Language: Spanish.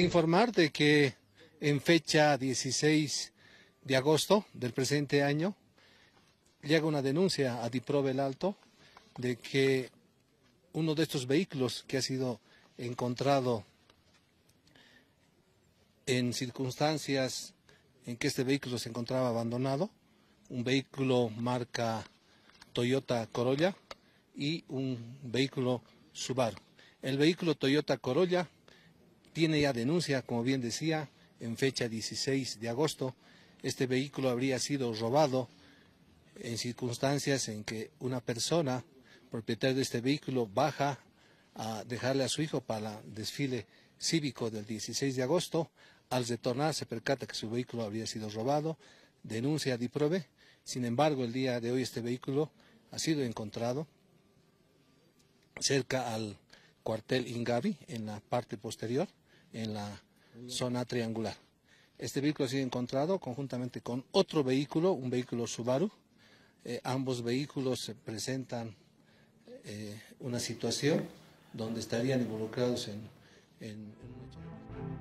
informar de que en fecha 16 de agosto del presente año llega una denuncia a Diprobe el Alto de que uno de estos vehículos que ha sido encontrado en circunstancias en que este vehículo se encontraba abandonado, un vehículo marca Toyota Corolla y un vehículo Subaru. El vehículo Toyota Corolla tiene ya denuncia, como bien decía, en fecha 16 de agosto. Este vehículo habría sido robado en circunstancias en que una persona, propietaria de este vehículo, baja a dejarle a su hijo para el desfile cívico del 16 de agosto. Al retornar se percata que su vehículo habría sido robado, denuncia a DIPROVE. Sin embargo, el día de hoy este vehículo ha sido encontrado cerca al cuartel Ingavi en la parte posterior, en la zona triangular. Este vehículo ha sido encontrado conjuntamente con otro vehículo, un vehículo Subaru. Eh, ambos vehículos presentan eh, una situación donde estarían involucrados en...